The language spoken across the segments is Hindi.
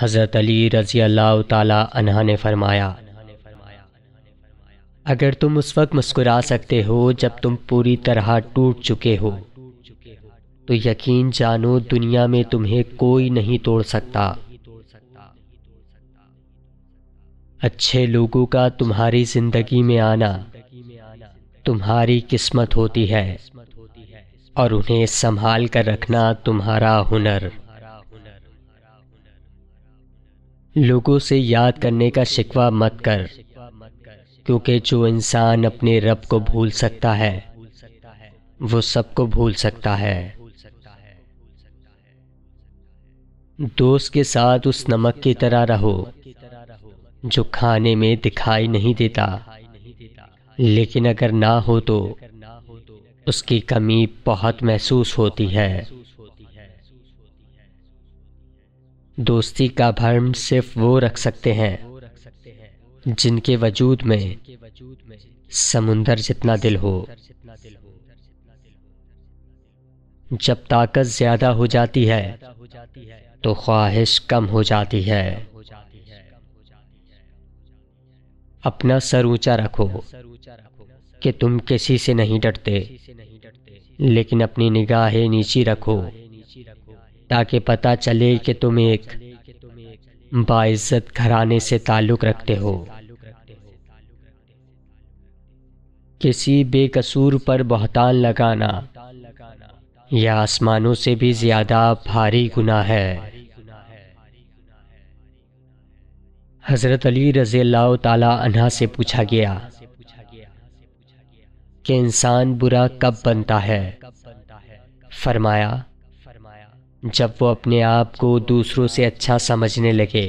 हज़रत अली रज़ी अल्लाह तला ने फरमाया अगर तुम उस वक्त मुस्कुरा सकते हो जब तुम पूरी तरह टूट चुके हो तो यकीन जानो दुनिया में तुम्हें कोई नहीं तोड़ सकता अच्छे लोगों का तुम्हारी ज़िंदगी में आना तुम्हारी किस्मत होती है और उन्हें संभाल कर रखना तुम्हारा हुनर लोगों से याद करने का शिकवा मत कर क्योंकि जो इंसान अपने रब को भूल सकता है वो सबको भूल सकता है दोस्त के साथ उस नमक की तरह रहो जो खाने में दिखाई नहीं देता लेकिन अगर ना हो तो उसकी कमी बहुत महसूस होती है दोस्ती का भर्म सिर्फ वो रख सकते हैं जिनके वजूद में समुंदर जितना दिल हो जब ताकत ज्यादा हो जाती है तो ख्वाहिश कम हो जाती है अपना सर ऊंचा रखो कि तुम किसी से नहीं डरते लेकिन अपनी निगाहें नीची रखो ताकि पता चले कि तुम एक बाइज्जत घराने से ताल्लुक़ रखते हो किसी बेकसूर पर बहतान लगाना यह आसमानों से भी ज़्यादा भारी गुना है हज़रत अली रज़ी अल्लाह तला से पूछा गया कि इंसान बुरा कब बनता है फरमाया जब वो अपने आप को दूसरों से अच्छा समझने लगे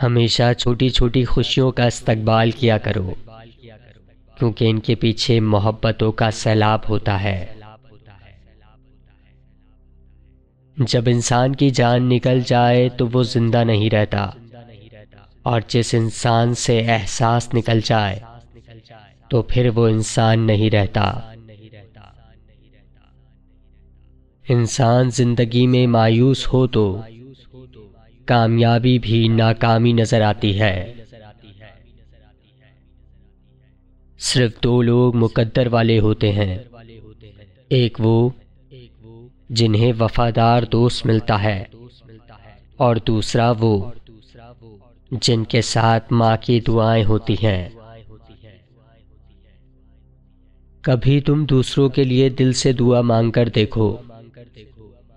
हमेशा छोटी छोटी खुशियों का इस्तकबाल किया करो क्योंकि इनके पीछे मोहब्बतों का सैलाब होता है जब इंसान की जान निकल जाए तो वो जिंदा नहीं रहता और जिस इंसान से एहसास निकल जाए तो फिर वो इंसान नहीं रहता इंसान ज़िंदगी में मायूस हो तो कामयाबी भी नाकामी नज़र आती है सिर्फ दो लोग मुकद्दर वाले होते हैं एक वो जिन्हें वफादार दोस्त मिलता है और दूसरा वो जिनके साथ माँ की दुआएं होती हैं कभी तुम दूसरों के लिए दिल से दुआ मांग कर देखो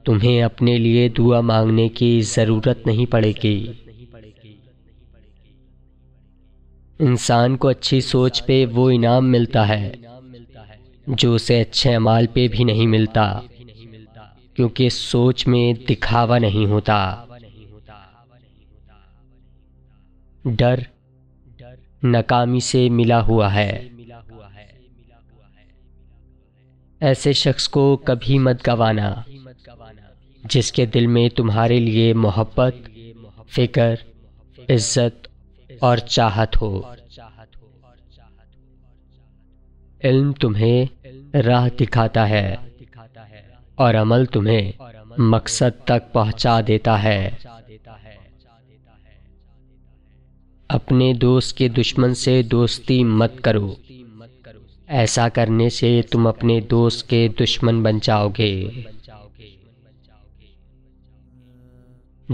तुम्हें अपने लिए दुआ मांगने की ज़रूरत नहीं पड़ेगी इंसान को अच्छी सोच पे वो इनाम मिलता है जो उसे अच्छे अमाल पे भी नहीं मिलता क्योंकि सोच में दिखावा नहीं होता डर नाकामी से मिला हुआ है ऐसे शख्स को कभी मत गवाना जिसके दिल में तुम्हारे लिए मोहब्बत फिक्र इज्जत और चाहत हो इल्म तुम्हें राह दिखाता है और अमल तुम्हें मकसद तक पहुंचा देता है अपने दोस्त के दुश्मन से दोस्ती मत करो ऐसा करने से तुम अपने दोस्त के दुश्मन बन जाओगे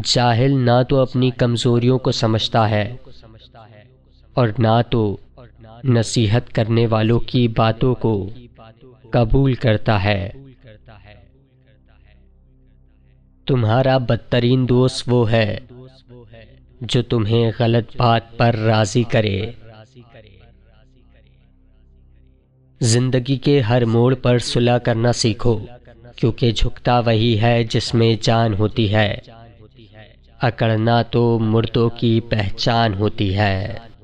जाहिल ना तो अपनी कमज़ोरियों को समझता है और ना तो नसीहत करने वालों की बातों को कबूल करता है तुम्हारा बदतरीन दोस्त वो है जो तुम्हें गलत बात पर राजी करे जिंदगी के हर मोड़ पर सुलह करना सीखो क्योंकि झुकता वही है जिसमें जान होती है अकड़ना तो मुर्दों की पहचान होती है